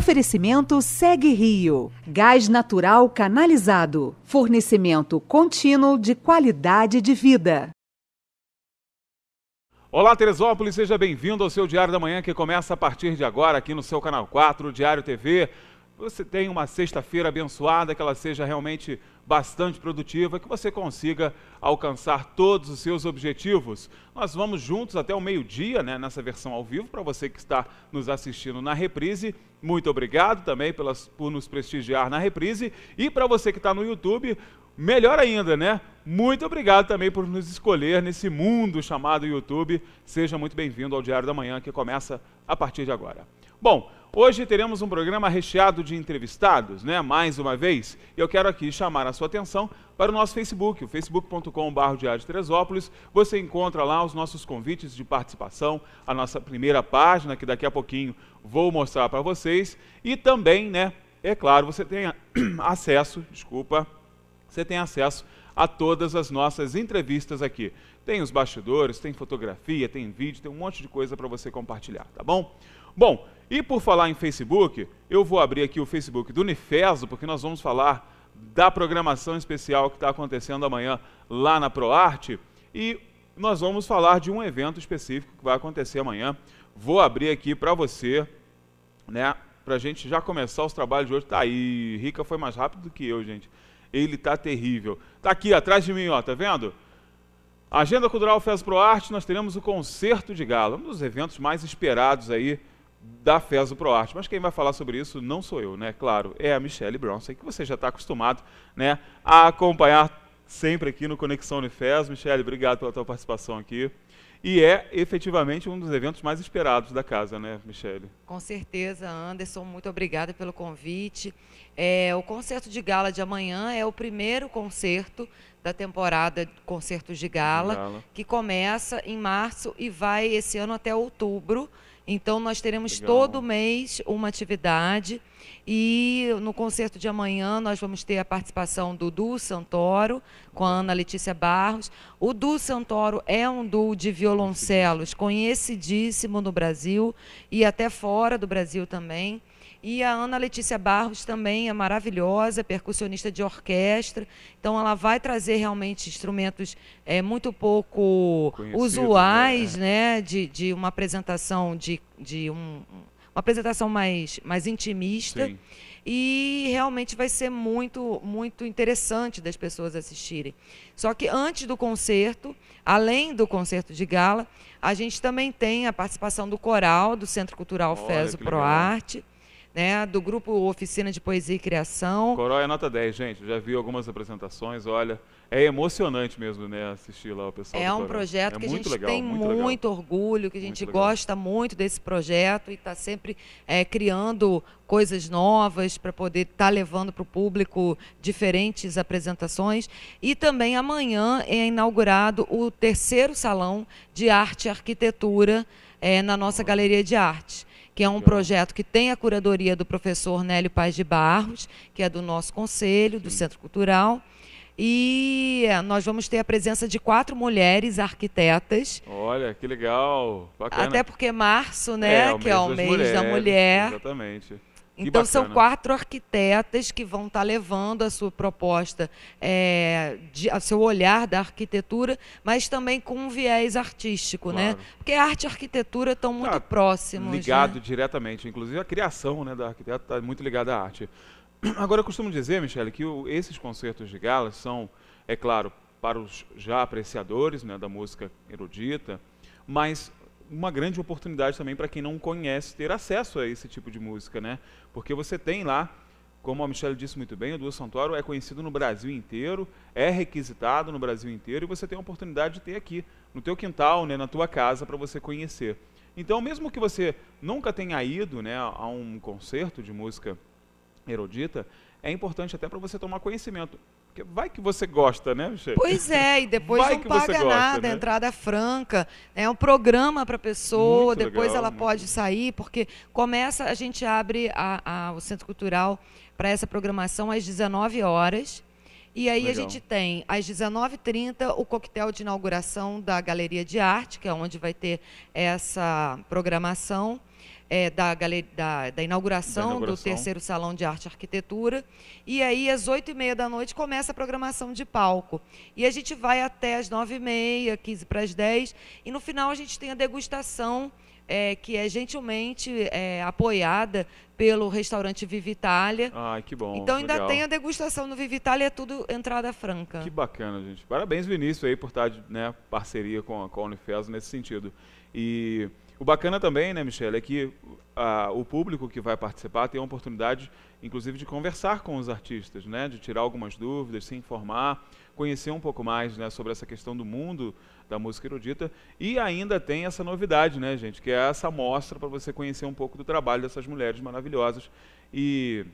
Oferecimento Segue Rio. Gás natural canalizado. Fornecimento contínuo de qualidade de vida. Olá, Teresópolis, seja bem-vindo ao seu Diário da Manhã que começa a partir de agora aqui no seu canal 4, Diário TV você tenha uma sexta-feira abençoada, que ela seja realmente bastante produtiva, que você consiga alcançar todos os seus objetivos. Nós vamos juntos até o meio-dia, né, nessa versão ao vivo, para você que está nos assistindo na reprise. Muito obrigado também pelas, por nos prestigiar na reprise. E para você que está no YouTube, melhor ainda, né? Muito obrigado também por nos escolher nesse mundo chamado YouTube. Seja muito bem-vindo ao Diário da Manhã, que começa a partir de agora. Bom, Hoje teremos um programa recheado de entrevistados, né? Mais uma vez, eu quero aqui chamar a sua atenção para o nosso Facebook, o facebook.com.br de Teresópolis. Você encontra lá os nossos convites de participação, a nossa primeira página, que daqui a pouquinho vou mostrar para vocês. E também, né, é claro, você tem acesso, desculpa, você tem acesso a todas as nossas entrevistas aqui. Tem os bastidores, tem fotografia, tem vídeo, tem um monte de coisa para você compartilhar, tá bom? Bom, e por falar em Facebook, eu vou abrir aqui o Facebook do Unifeso, porque nós vamos falar da programação especial que está acontecendo amanhã lá na ProArte. E nós vamos falar de um evento específico que vai acontecer amanhã. Vou abrir aqui para você, né? Para a gente já começar os trabalhos de hoje. Tá aí, Rica foi mais rápido do que eu, gente. Ele tá terrível. Tá aqui atrás de mim, ó, tá vendo? Agenda Cultural Fez Pro Arte, nós teremos o Concerto de Gala, um dos eventos mais esperados aí da FESO ProArte. Mas quem vai falar sobre isso não sou eu, né? Claro, é a Michelle Bronson, que você já está acostumado né, a acompanhar sempre aqui no Conexão Unifes. Michelle, obrigado pela tua participação aqui. E é efetivamente um dos eventos mais esperados da casa, né, Michele? Com certeza, Anderson, muito obrigada pelo convite. É, o concerto de gala de amanhã é o primeiro concerto da temporada de Concertos de gala, gala, que começa em março e vai esse ano até outubro. Então, nós teremos Legal. todo mês uma atividade. E no concerto de amanhã nós vamos ter a participação do Du Santoro com a Ana Letícia Barros. O Du Santoro é um duo de violoncelos conhecidíssimo no Brasil e até fora do Brasil também. E a Ana Letícia Barros também é maravilhosa, percussionista de orquestra. Então ela vai trazer realmente instrumentos é, muito pouco Conhecido, usuais, né? né? De, de uma apresentação de, de um, uma apresentação mais, mais intimista. Sim. E realmente vai ser muito, muito interessante das pessoas assistirem. Só que antes do concerto, além do concerto de gala, a gente também tem a participação do coral do Centro Cultural Olha, Feso Proarte. Legal né, do grupo Oficina de Poesia e Criação. Coróia nota 10, gente, já vi algumas apresentações, olha, é emocionante mesmo, né, assistir lá o pessoal. É um projeto é que a gente legal, tem muito, muito orgulho, que a gente muito gosta muito desse projeto e está sempre é, criando coisas novas para poder estar tá levando para o público diferentes apresentações. E também amanhã é inaugurado o terceiro salão de arte e arquitetura é, na nossa galeria de arte que é um projeto que tem a curadoria do professor Nélio Paz de Barros, que é do nosso conselho, do Centro Cultural. E é, nós vamos ter a presença de quatro mulheres arquitetas. Olha, que legal! Bacana. Até porque março, é, né? É, que é o mês, da mulher. Exatamente. Então, são quatro arquitetas que vão estar tá levando a sua proposta, é, de, a seu olhar da arquitetura, mas também com um viés artístico, né? claro. né? Porque arte e arquitetura estão muito tá próximos. Ligado né? diretamente. Inclusive, a criação né, da arquiteta está muito ligada à arte. Agora, eu costumo dizer, Michele, que o, esses concertos de galas são, é claro, para os já apreciadores né, da música erudita, mas uma grande oportunidade também para quem não conhece ter acesso a esse tipo de música, né? Porque você tem lá, como a Michelle disse muito bem, o Duo Santuário é conhecido no Brasil inteiro, é requisitado no Brasil inteiro e você tem a oportunidade de ter aqui, no teu quintal, né, na tua casa, para você conhecer. Então, mesmo que você nunca tenha ido né, a um concerto de música erudita, é importante até para você tomar conhecimento. Porque vai que você gosta, né, Michele? Pois é, e depois vai não paga gosta, nada, né? entrada franca. É um programa para a pessoa, muito depois legal, ela pode sair, porque começa, a gente abre a, a, o Centro Cultural para essa programação às 19 horas. E aí Legal. a gente tem, às 19h30, o coquetel de inauguração da Galeria de Arte, que é onde vai ter essa programação. É, da, da, da, inauguração da, inauguração do terceiro Salão de Arte e Arquitetura. E aí, às oito e meia da noite, começa a programação de palco. E a gente vai até às nove e meia, quinze para as dez. E no final, a gente tem a degustação é, que é gentilmente é, apoiada pelo restaurante Vivitalia. Ai, ah, que bom. Então ainda legal. tem a degustação no Vivitalia, é tudo entrada franca. Que bacana, gente. Parabéns, Vinícius, aí, por estar de né, parceria com a, com a Unifes nesse sentido. E o bacana também, né, Michelle, é que a, o público que vai participar tem a oportunidade, inclusive, de conversar com os artistas, né, de tirar algumas dúvidas, se informar, conhecer um pouco mais né, sobre essa questão do mundo da música erudita. E ainda tem essa novidade, né, gente, que é essa mostra para você conhecer um pouco do trabalho dessas mulheres maravilhosas. E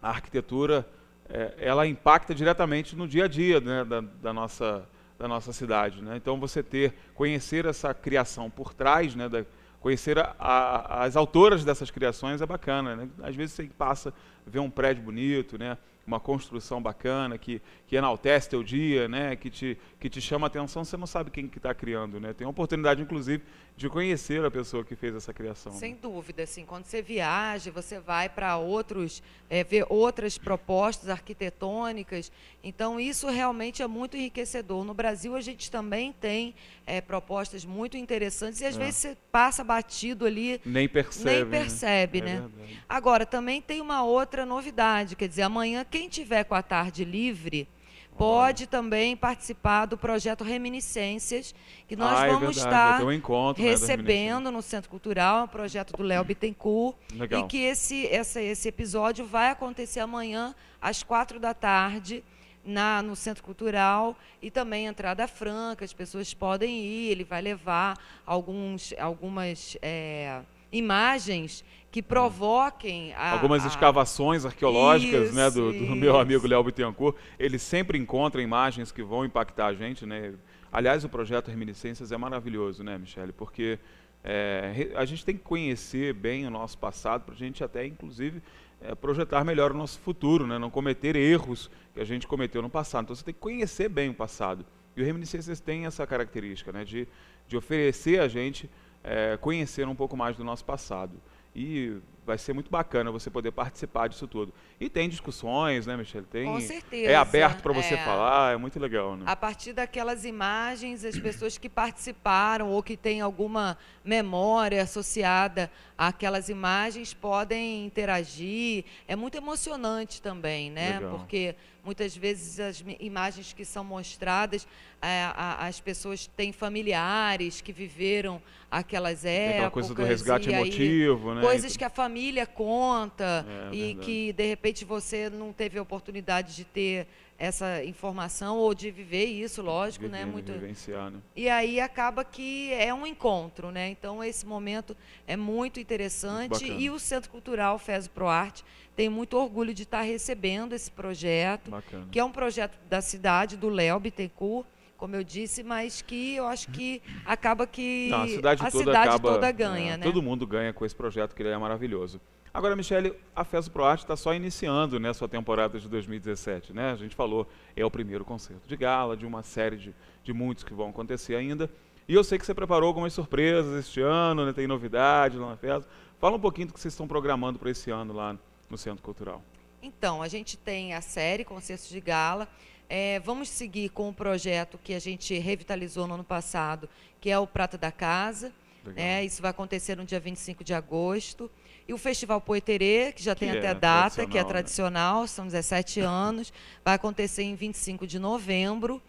a arquitetura, é, ela impacta diretamente no dia a dia né, da, da nossa da nossa cidade. Né? Então você ter, conhecer essa criação por trás, né, da, conhecer a, a, as autoras dessas criações é bacana. Né? Às vezes você passa, vê um prédio bonito, né? uma construção bacana, que, que enaltece teu dia, né? que, te, que te chama atenção, você não sabe quem que está criando. Né? Tem a oportunidade, inclusive, de conhecer a pessoa que fez essa criação. Sem né? dúvida, assim, quando você viaja, você vai para outros, é, ver outras propostas arquitetônicas. Então, isso realmente é muito enriquecedor. No Brasil, a gente também tem é, propostas muito interessantes e às é. vezes você passa batido ali. Nem percebe. Nem né? percebe, é né? né? Agora, também tem uma outra novidade, quer dizer, amanhã, quem quem tiver com a tarde livre, pode também participar do projeto Reminiscências, que nós ah, é vamos estar um encontro, né, recebendo né, no Centro Cultural, um projeto do Léo Bittencourt, Legal. e que esse, essa, esse episódio vai acontecer amanhã às quatro da tarde, na, no Centro Cultural e também entrada franca, as pessoas podem ir, ele vai levar alguns, algumas... É, imagens que provoquem a, algumas a... escavações arqueológicas, isso, né, do, do meu amigo Léo Bittencourt, ele sempre encontra imagens que vão impactar a gente, né? Aliás, o projeto Reminiscências é maravilhoso, né, Michele? Porque é, a gente tem que conhecer bem o nosso passado para a gente até, inclusive, é, projetar melhor o nosso futuro, né? Não cometer erros que a gente cometeu no passado. Então, você tem que conhecer bem o passado. E o Reminiscências tem essa característica, né, de, de oferecer a gente é, conhecer um pouco mais do nosso passado. E Vai ser muito bacana você poder participar disso tudo. E tem discussões, né, Michelle? Tem, Com é certeza. É aberto para você é. falar, é muito legal, né? A partir daquelas imagens, as pessoas que participaram ou que têm alguma memória associada àquelas imagens podem interagir. É muito emocionante também, né? Legal. Porque muitas vezes as imagens que são mostradas, é, a, as pessoas têm familiares que viveram aquelas épocas. aquela coisa do resgate emotivo, né? Coisas que a família família conta é, e é que de repente você não teve a oportunidade de ter essa informação ou de viver isso, lógico, né? Muito. Vivenciar, né? E aí acaba que é um encontro, né? Então esse momento é muito interessante muito e o Centro Cultural Fez Pro Arte tem muito orgulho de estar recebendo esse projeto, bacana. que é um projeto da cidade do Léo Bittencourt como eu disse, mas que eu acho que acaba que Não, a cidade, a toda, cidade acaba, toda, ganha. É, né? Todo mundo ganha com esse projeto, que ele é maravilhoso. Agora, Michele, a FESO Arte está só iniciando né, sua temporada de 2017. Né? A gente falou, é o primeiro concerto de gala, de uma série de, de muitos que vão acontecer ainda. E eu sei que você preparou algumas surpresas este ano, né? tem novidades lá na FESO. Fala um pouquinho do que vocês estão programando para esse ano lá no Centro Cultural. Então, a gente tem a série Concertos de Gala, é, vamos seguir com o projeto que a gente revitalizou no ano passado, que é o Prata da Casa. É, isso vai acontecer no dia 25 de agosto. E o Festival Poeterê, que já que tem é até data, que é tradicional, né? são 17 anos, vai acontecer em 25 de novembro.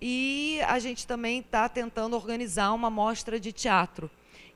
E a gente também está tentando organizar uma mostra de teatro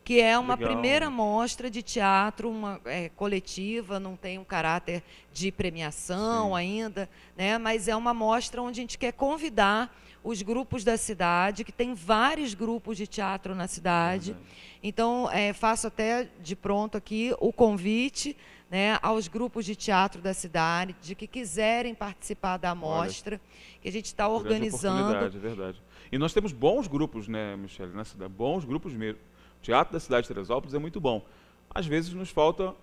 que é uma Legal. primeira mostra de teatro uma, é, coletiva, não tem um caráter de premiação Sim. ainda, né? mas é uma mostra onde a gente quer convidar os grupos da cidade, que tem vários grupos de teatro na cidade. Uhum. Então, é, faço até de pronto aqui o convite né, aos grupos de teatro da cidade, de que quiserem participar da amostra, Olha, que a gente está organizando. É verdade. E nós temos bons grupos, né, Michele, na cidade, bons grupos mesmo. O teatro da cidade de Teresópolis é muito bom. Às vezes nos falta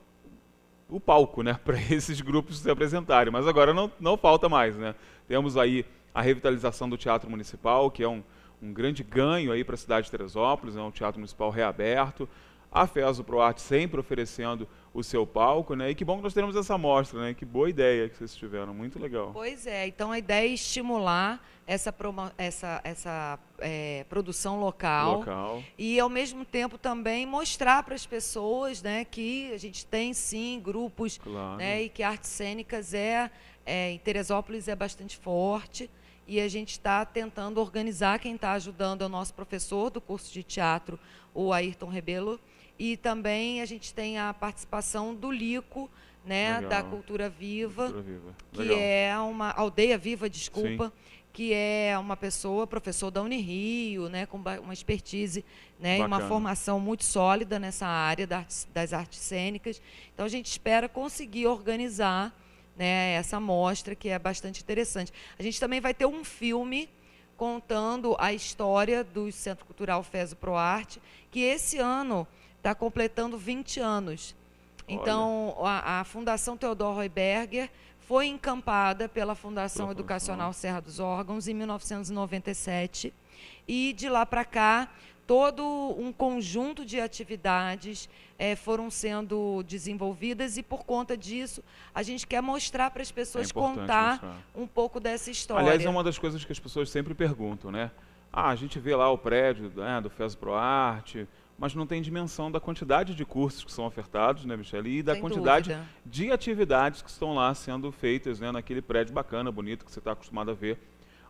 o palco, né, para esses grupos se apresentarem, mas agora não, não falta mais, né? Temos aí a revitalização do Teatro Municipal, que é um, um grande ganho aí para a cidade de Teresópolis, é um teatro municipal reaberto a FESO ProArte sempre oferecendo o seu palco, né? E que bom que nós teremos essa mostra, né? Que boa ideia que vocês tiveram, muito legal. Pois é, então a ideia é estimular essa, essa, essa é, produção local, local, e ao mesmo tempo também mostrar para as pessoas, né? Que a gente tem sim grupos, claro. né? E que artes cênicas é, é em Teresópolis é bastante forte e a gente está tentando organizar quem está ajudando é o nosso professor do curso de teatro, o Ayrton Rebelo e também a gente tem a participação do Lico, né, Legal. da Cultura Viva, Cultura Viva. que Legal. é uma aldeia viva, desculpa, Sim. que é uma pessoa, professor da Unirio, né, com uma expertise, né, e uma formação muito sólida nessa área das artes cênicas. Então a gente espera conseguir organizar, né, essa mostra que é bastante interessante. A gente também vai ter um filme contando a história do Centro Cultural Feso Pro Arte, que esse ano está completando 20 anos. Então, a, a, Fundação Theodor Heuberger foi encampada pela Fundação Educacional Serra dos Órgãos em 1997. E de lá para cá, todo um conjunto de atividades é, foram sendo desenvolvidas e por conta disso a gente quer mostrar para as pessoas é contar mostrar. um pouco dessa história. Aliás, é uma das coisas que as pessoas sempre perguntam, né? Ah, a gente vê lá o prédio né, do FES Pro Arte, mas não tem dimensão da quantidade de cursos que são ofertados, né, Michelle? E da Sem quantidade dúvida. de atividades que estão lá sendo feitas né, naquele prédio bacana, bonito, que você está acostumado a ver.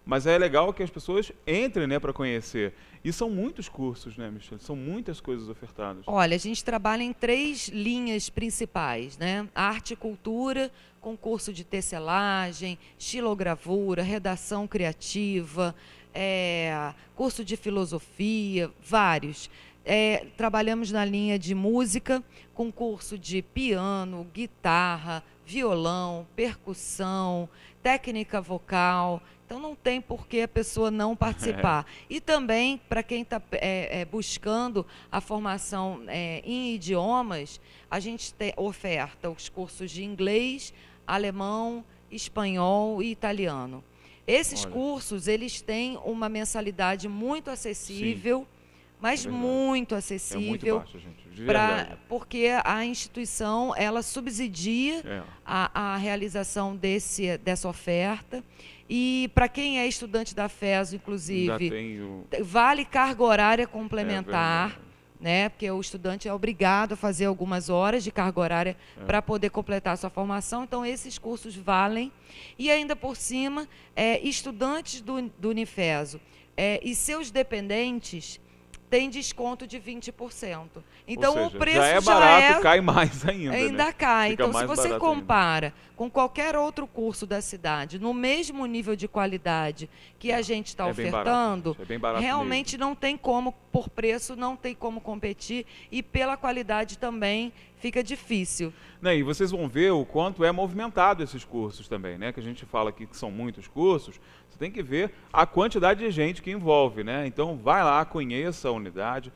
Mas é legal que as pessoas entrem né, para conhecer. E são muitos cursos, né, Michelle? São muitas coisas ofertadas. Olha, a gente trabalha em três linhas principais, né? Arte e cultura, concurso de tecelagem, estilogravura, redação criativa, é, curso de filosofia, vários. É, trabalhamos na linha de música, com curso de piano, guitarra, violão, percussão, técnica vocal. Então não tem por que a pessoa não participar. E também, para quem está é, é, buscando a formação é, em idiomas, a gente te, oferta os cursos de inglês, alemão, espanhol e italiano. Esses Olha. cursos, eles têm uma mensalidade muito acessível. Sim mas é, é muito acessível. É muito gente. Pra, porque a instituição ela subsidia é. a, a, realização desse, dessa oferta. E para quem é estudante da FESO, inclusive, tenho... vale carga horária complementar. É né? Porque o estudante é obrigado a fazer algumas horas de carga horária é. para poder completar a sua formação. Então, esses cursos valem. E ainda por cima, é, estudantes do, do Unifeso é, e seus dependentes, tem desconto de 20%. Então seja, o preço é já é barato, já é, cai mais ainda. Ainda né? cai. Fica então se você compara ainda. com qualquer outro curso da cidade, no mesmo nível de qualidade que a é. gente está é ofertando, é barato, é realmente mesmo. não tem como por preço não tem como competir e pela qualidade também fica difícil. Né, e vocês vão ver o quanto é movimentado esses cursos também, né? Que a gente fala aqui que são muitos cursos, você tem que ver a quantidade de gente que envolve, né? Então vai lá, conheça a unidade,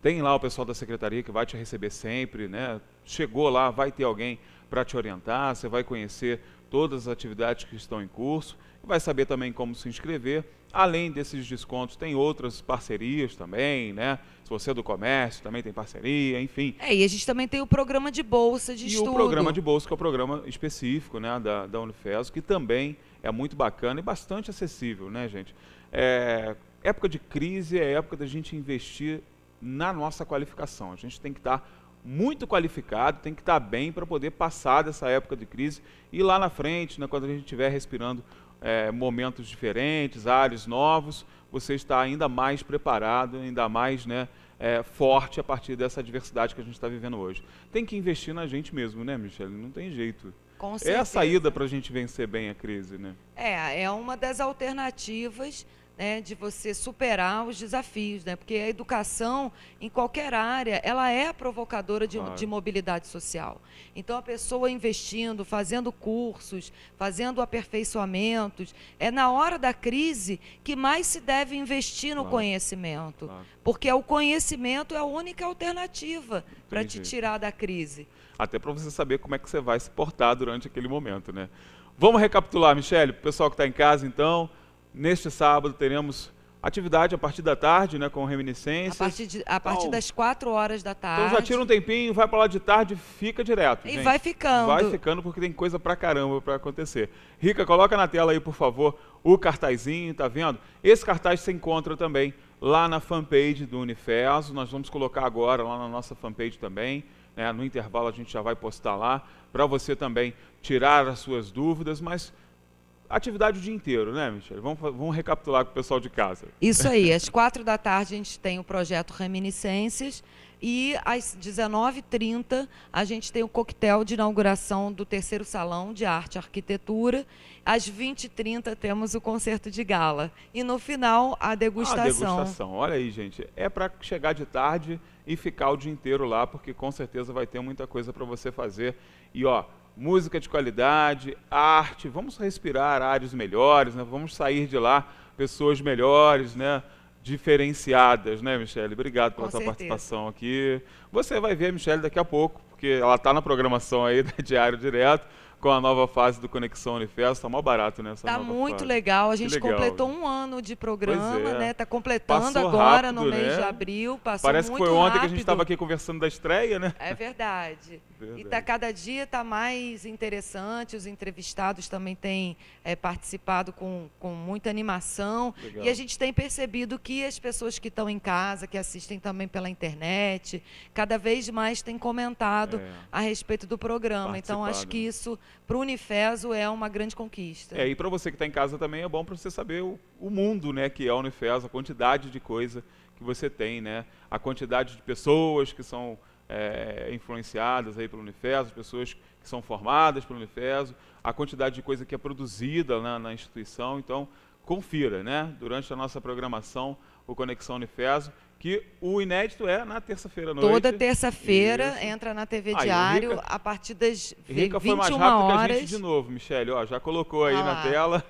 tem lá o pessoal da secretaria que vai te receber sempre, né? Chegou lá, vai ter alguém para te orientar, você vai conhecer todas as atividades que estão em curso, vai saber também como se inscrever Além desses descontos, tem outras parcerias também, né? Se você é do comércio, também tem parceria, enfim. É, e a gente também tem o programa de bolsa de e estudo. E o programa de bolsa, que é o programa específico né, da, da Unifes, que também é muito bacana e bastante acessível, né, gente? É, época de crise é época da gente investir na nossa qualificação. A gente tem que estar tá muito qualificado, tem que estar tá bem para poder passar dessa época de crise e lá na frente, né, quando a gente estiver respirando é, momentos diferentes, áreas novos, você está ainda mais preparado, ainda mais né, é, forte a partir dessa diversidade que a gente está vivendo hoje. Tem que investir na gente mesmo, né, Michelle? Não tem jeito. Com é a saída para a gente vencer bem a crise, né? É, é uma das alternativas né, de você superar os desafios, né? Porque a educação, em qualquer área, ela é provocadora de, claro. de mobilidade social. Então, a pessoa investindo, fazendo cursos, fazendo aperfeiçoamentos, é na hora da crise que mais se deve investir no claro. conhecimento. Claro. Porque o conhecimento é a única alternativa para te tirar da crise. Até para você saber como é que você vai se portar durante aquele momento, né? Vamos recapitular, Michele, para o pessoal que está em casa, então. Neste sábado teremos atividade a partir da tarde, né, com reminiscências. A partir, de, a partir então, das 4 horas da tarde. Então já tira um tempinho, vai para lá de tarde, fica direto. E gente. vai ficando. Vai ficando porque tem coisa para caramba para acontecer. Rica, coloca na tela aí, por favor, o cartazinho, tá vendo? Esse cartaz se encontra também lá na fanpage do Unifeso. Nós vamos colocar agora lá na nossa fanpage também. Né? No intervalo a gente já vai postar lá para você também tirar as suas dúvidas, mas atividade o dia inteiro, né, Michele? Vamos, vamos recapitular com o pessoal de casa. Isso aí, às quatro da tarde a gente tem o projeto Reminiscências e às 19h30 a gente tem o coquetel de inauguração do terceiro salão de arte e arquitetura. Às 20h30 temos o concerto de gala. E no final, a degustação. Ah, a degustação. Olha aí, gente. É para chegar de tarde e ficar o dia inteiro lá, porque com certeza vai ter muita coisa para você fazer. E ó, música de qualidade, arte, vamos respirar áreas melhores, né? vamos sair de lá pessoas melhores, né? diferenciadas, né, Michele, Obrigado pela Com sua certeza. participação aqui. Você vai ver a Michele daqui a pouco, porque ela está na programação aí da Diário Direto com a nova fase do Conexão Unifesto. Tá mó barato, né? Essa tá muito fase. legal. A gente legal, completou gente. um ano de programa, é. né? Tá completando passou agora rápido, no mês né? de abril. Passou Parece muito que foi ontem rápido. que a gente estava aqui conversando da estreia, né? É verdade. verdade. E tá, cada dia tá mais interessante. Os entrevistados também têm é, participado com, com muita animação. Legal. E a gente tem percebido que as pessoas que estão em casa, que assistem também pela internet, cada vez mais têm comentado é. a respeito do programa. Então, acho que né? isso para o Unifeso é uma grande conquista. É, e para você que está em casa também é bom para você saber o, o, mundo né, que é o Unifeso, a quantidade de coisa que você tem, né? a quantidade de pessoas que são é, influenciadas aí pelo Unifeso, as pessoas que são formadas pelo Unifeso, a quantidade de coisa que é produzida né, na instituição. Então, confira, né? durante a nossa programação, o Conexão Unifeso, que o inédito é na terça-feira à noite. Toda terça-feira entra na TV aí, Diário Rica, a partir das 21 Rica 21 foi mais rápido horas. que a gente de novo, Michele. Ó, já colocou aí ah, na tela.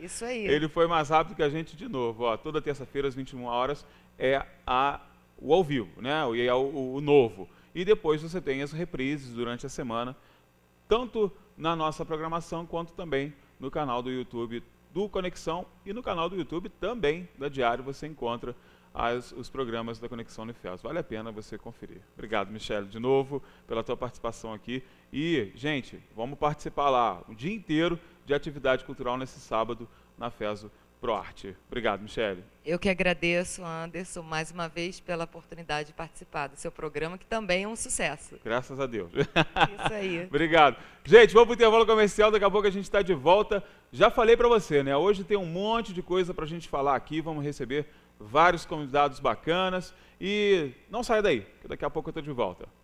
Isso aí. Ele foi mais rápido que a gente de novo. Ó, toda terça-feira às 21 horas é a, o ao vivo, né? E é o, o, o novo. E depois você tem as reprises durante a semana, tanto na nossa programação quanto também no canal do YouTube do Conexão e no canal do YouTube também da Diário você encontra as, os programas da Conexão Unifels. Vale a pena você conferir. Obrigado, Michele, de novo, pela tua participação aqui. E, gente, vamos participar lá o dia inteiro de atividade cultural nesse sábado na FESO ProArte. Obrigado, Michele. Eu que agradeço, Anderson, mais uma vez pela oportunidade de participar do seu programa, que também é um sucesso. Graças a Deus. Isso aí. Obrigado. Gente, vamos para o intervalo comercial, daqui a pouco a gente está de volta. Já falei para você, né? Hoje tem um monte de coisa para a gente falar aqui, vamos receber vários convidados bacanas. E não saia daí, que daqui a pouco eu estou de volta.